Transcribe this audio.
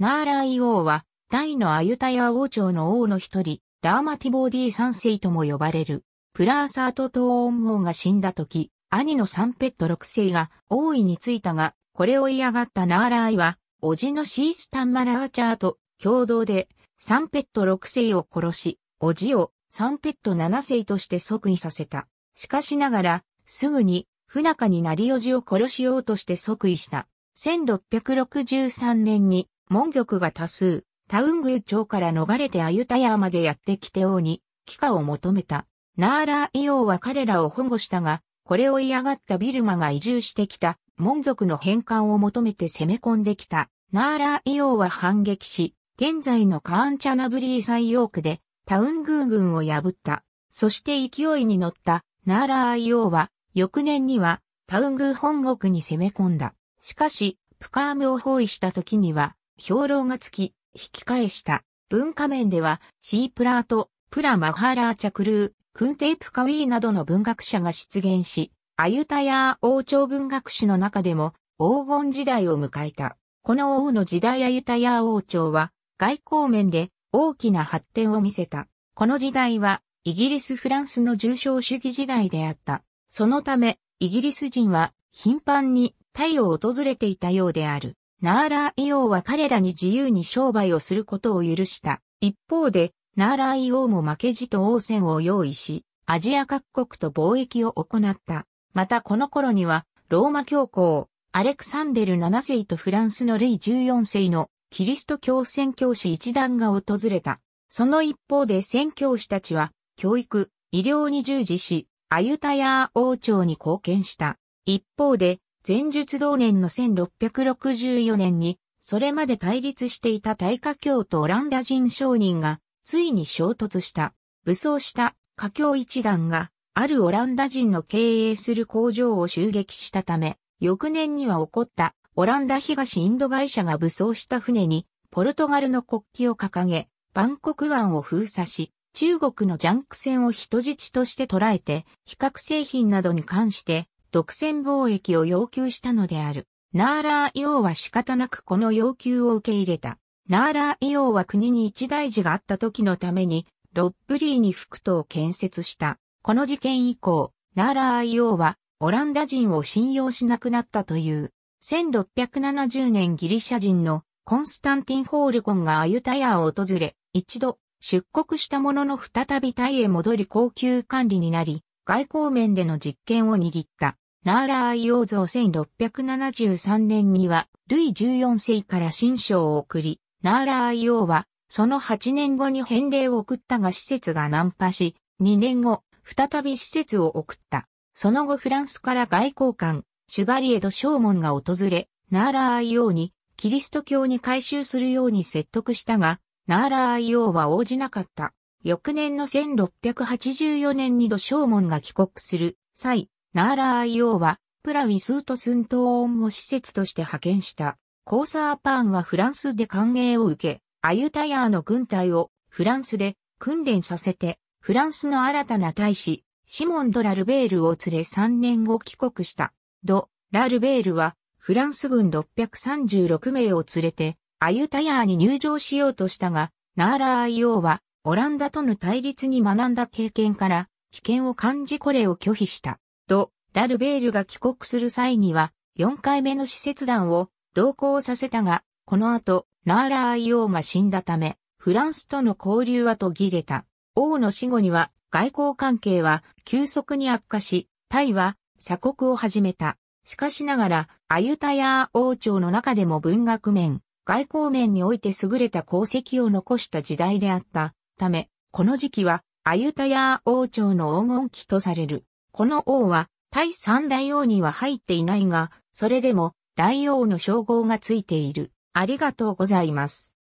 ナーライ王は、大のアユタヤ王朝の王の一人、ラーマティボーディ三世とも呼ばれる、プラーサートトーン王が死んだ時、兄のサンペット六世が王位についたが、これを嫌がったナーライは、叔父のシースタンマラーチャーと共同で、サンペット六世を殺し、叔父をサンペット七世として即位させた。しかしながら、すぐに不仲になり叔父を殺しようとして即位した。1663年に門族が多数、タウン宮町から逃れてアユタヤまでやってきて王に、帰化を求めた。ナーラーイ王は彼らを保護したが、これを嫌がったビルマが移住してきた、門族の返還を求めて攻め込んできた。ナーラーイ王は反撃し、現在のカーンチャナブリー最ヨークで、タウングー軍を破った。そして勢いに乗ったナーラーイ王は、翌年にはタウン宮本国に攻め込んだ。しかし、プカームを包囲した時には、兵糧がつき、引き返した。文化面では、シープラート、プラマハラーチャクルー、クンテープカウィーなどの文学者が出現し、アユタヤー王朝文学史の中でも黄金時代を迎えた。この王の時代アユタヤー王朝は外交面で大きな発展を見せた。この時代はイギリス・フランスの重商主義時代であった。そのため、イギリス人は頻繁にタイを訪れていたようである。ナーラーイオーは彼らに自由に商売をすることを許した。一方で、ナーラーイオーも負けじと王戦を用意し、アジア各国と貿易を行った。またこの頃には、ローマ教皇、アレクサンデル7世とフランスのルイ14世のキリスト教宣教師一団が訪れた。その一方で宣教師たちは、教育、医療に従事し、アユタヤー王朝に貢献した。一方で、前述同年の1664年に、それまで対立していた大華教とオランダ人商人が、ついに衝突した。武装した華教一団が、あるオランダ人の経営する工場を襲撃したため、翌年には起こったオランダ東インド会社が武装した船に、ポルトガルの国旗を掲げ、バンコク湾を封鎖し、中国のジャンク船を人質として捉えて、比較製品などに関して独占貿易を要求したのである。ナーラーイオーは仕方なくこの要求を受け入れた。ナーラーイオーは国に一大事があった時のために、ロッブリーに副都を建設した。この事件以降、ナーラーイオーはオランダ人を信用しなくなったという。1670年ギリシャ人のコンスタンティン・ホールコンがアユタヤを訪れ、一度出国したものの再びタイへ戻り高級管理になり、外交面での実権を握った。ナーラーアイオー王像1673年には、ルイ14世から新章を送り、ナーラーアイオーは、その8年後に返礼を送ったが施設が難破し、2年後、再び施設を送った。その後フランスから外交官、シュバリエド・ショーモンが訪れ、ナーラーアイオーに、キリスト教に改宗するように説得したが、ナーラーアイオーは応じなかった。翌年の1684年にド正門が帰国する際、ナーラー IO はプラウィスートスントーンを施設として派遣した。コーサーパーンはフランスで歓迎を受け、アユタヤーの軍隊をフランスで訓練させて、フランスの新たな大使、シモン・ド・ラルベールを連れ3年後帰国した。ド・ラルベールはフランス軍636名を連れて、アユタヤーに入場しようとしたが、ナーラー IO はオランダとの対立に学んだ経験から、危険を感じこれを拒否した。と、ラルベールが帰国する際には、4回目の使節団を同行させたが、この後、ナーラーアイオーが死んだため、フランスとの交流は途切れた。王の死後には、外交関係は急速に悪化し、タイは鎖国を始めた。しかしながら、アユタヤー王朝の中でも文学面、外交面において優れた功績を残した時代であった。ため、この時期はアユタヤー王朝の黄金期とされる。この王は、第三大王には入っていないが、それでも大王の称号がついている。ありがとうございます。